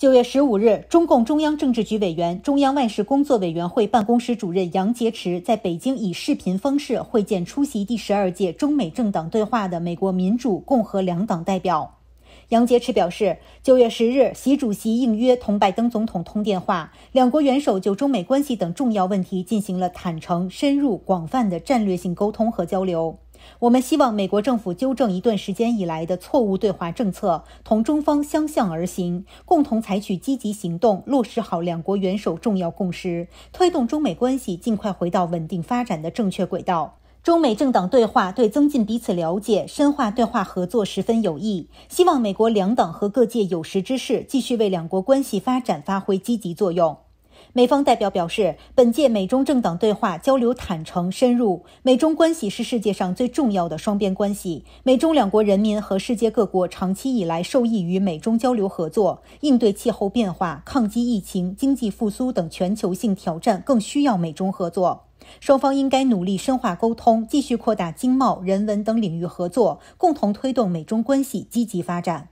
九月十五日，中共中央政治局委员、中央外事工作委员会办公室主任杨洁篪在北京以视频方式会见出席第十二届中美政党对话的美国民主、共和两党代表。杨洁篪表示，九月十日，习主席应约同拜登总统通电话，两国元首就中美关系等重要问题进行了坦诚、深入、广泛的战略性沟通和交流。我们希望美国政府纠正一段时间以来的错误对华政策，同中方相向而行，共同采取积极行动，落实好两国元首重要共识，推动中美关系尽快回到稳定发展的正确轨道。中美政党对话对增进彼此了解、深化对话合作十分有益，希望美国两党和各界有识之士继续为两国关系发展发挥积极作用。美方代表表示，本届美中政党对话交流坦诚深入。美中关系是世界上最重要的双边关系，美中两国人民和世界各国长期以来受益于美中交流合作。应对气候变化、抗击疫情、经济复苏等全球性挑战，更需要美中合作。双方应该努力深化沟通，继续扩大经贸、人文等领域合作，共同推动美中关系积极发展。